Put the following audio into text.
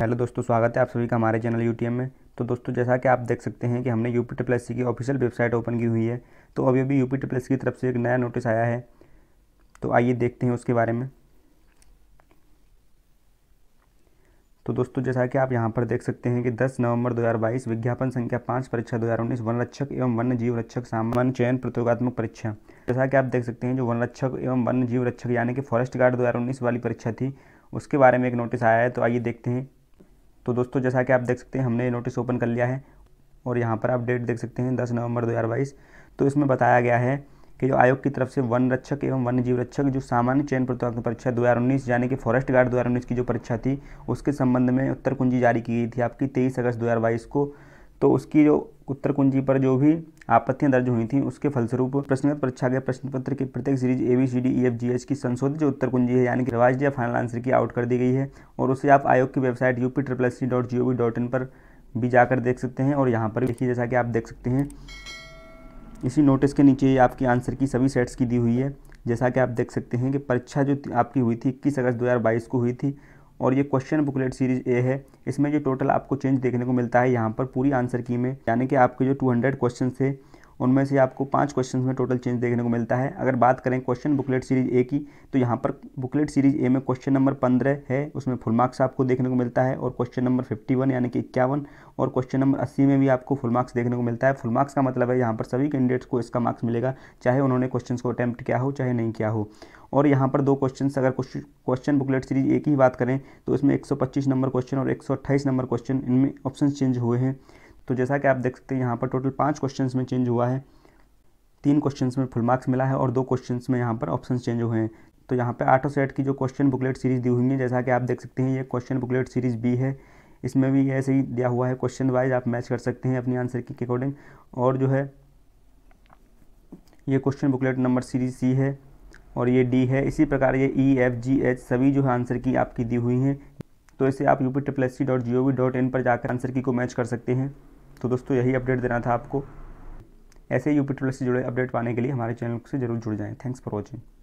hello दोस्तों स्वागत है आप सभी का हमारे चैनल यूटीएम में तो दोस्तों जैसा कि आप देख सकते हैं कि हमने यूपी ट्रिपल की ऑफिशियल वेबसाइट ओपन की हुई है तो अभी अभी यूपी ट्रिपल की तरफ से एक नया नोटिस आया है तो आइए देखते हैं उसके बारे में तो दोस्तों जैसा कि आप यहाँ पर देख सकते हैं कि 10 नवंबर 2022 विज्ञापन संख्या पाँच परीक्षा 2019 वन रक्षक एवं वन्य जीव रक्षक सामान्य चयन प्रतियोगात्मक परीक्षा जैसा कि आप देख सकते हैं जो वन रक्षक एवं वन्य जीव रक्षक यानी कि फॉरेस्ट गार्ड 2019 वाली परीक्षा थी उसके बारे में एक नोटिस आया है तो आइए देखते हैं तो दोस्तों जैसा कि आप देख सकते हैं हमने नोटिस ओपन कर लिया है और यहाँ पर आप डेट देख सकते हैं दस नवंबर बाईस तो इसमें बताया गया है कि जो आयोग की तरफ से वन रक्षक एवं वन्य जीव रक्षक जो सामान्य चयन प्रतियोगिता परीक्षा 2019 यानी कि फॉरेस्ट गार्ड 2019 की जो परीक्षा थी उसके संबंध में उत्तर कुंजी जारी की गई थी आपकी 23 अगस्त 2022 को तो उसकी जो उत्तर कुंजी पर जो भी आपत्तियां दर्ज हुई थी उसके फलस्वरूप प्रश्नगत परीक्षा के प्रश्न पत्र की प्रत्येक series A B C D E F G H की संशोधित जो उत्तर कुंजी है यानी कि रिवाइज या फाइनल आंसर की आउट कर दी गई है और उसे आप आयोग की website U P triple C dot G O V dot in पर भी जाकर देख सकते हैं और यहाँ पर देखिए जैसा कि आप देख सकते हैं इसी नोटिस के नीचे आपकी आंसर की सभी सेट्स की दी हुई है जैसा कि आप देख सकते हैं कि परीक्षा जो आपकी हुई थी इक्कीस अगस्त बाईस को हुई थी और ये क्वेश्चन बुकलेट सीरीज ए है इसमें जो टोटल आपको चेंज देखने को मिलता है यहाँ पर पूरी आंसर की में यानी कि आपके जो 200 क्वेश्चन थे उनमें से आपको पाँच क्वेश्चन में टोटल चेंज देखने को मिलता है अगर बात करें क्वेश्चन बुकलेट सीरीज ए की तो यहाँ पर बुकलेट सीरीज ए में क्वेश्चन नंबर पंद्रह है उसमें फुल मार्क्स आपको देखने को मिलता है और क्वेश्चन नंबर फिफ्टी वन यानी कि इक्यावन और क्वेश्चन नंबर अस्सी में भी आपको फुल मार्क्स देखने को मिलता है फुल मार्क्स का मतलब है यहाँ पर सभी कैंडिडेट्स को इसका मार्क्स मिलेगा चाहे उन्होंने क्वेश्चन को अटैम्प्ट किया हो चाहे नहीं किया हो और यहाँ पर दो क्वेश्चन अगर क्वेश्चन बुकलेट सीरीज ए की बात करें तो इसमें 125 नंबर क्वेश्चन और 128 नंबर क्वेश्चन इनमें ऑप्शन चेंज हुए हैं तो जैसा कि आप देख सकते हैं यहाँ पर टोटल पाँच क्वेश्चन में चेंज हुआ है तीन क्वेश्चन में फुल मार्क्स मिला है और दो क्वेश्चन में यहाँ पर ऑप्शन चेंज हुए हैं तो यहाँ पर आठों सेट की जो क्वेश्चन बुकलेट सीरीज दी हुई है जैसा कि आप देख सकते हैं ये क्वेश्चन बुकलेट सीरीज बी है इसमें भी ऐसे ही दिया हुआ है क्वेश्चन वाइज आप मैच कर सकते हैं अपनी आंसर की अकॉर्डिंग और जो है ये question booklet number series C है और ये डी है इसी प्रकार ये ई एफ जी एच सभी जो है आंसर की आपकी दी हुई हैं तो इसे आप U P S C dot G O V dot in पर जाकर आंसर की को मैच कर सकते हैं तो दोस्तों यही अपडेट देना था आपको ऐसे ही यूपी से जुड़े अपडेट पाने के लिए हमारे चैनल से जरूर जुड़ जाएँ थैंक्स फॉर वॉचिंग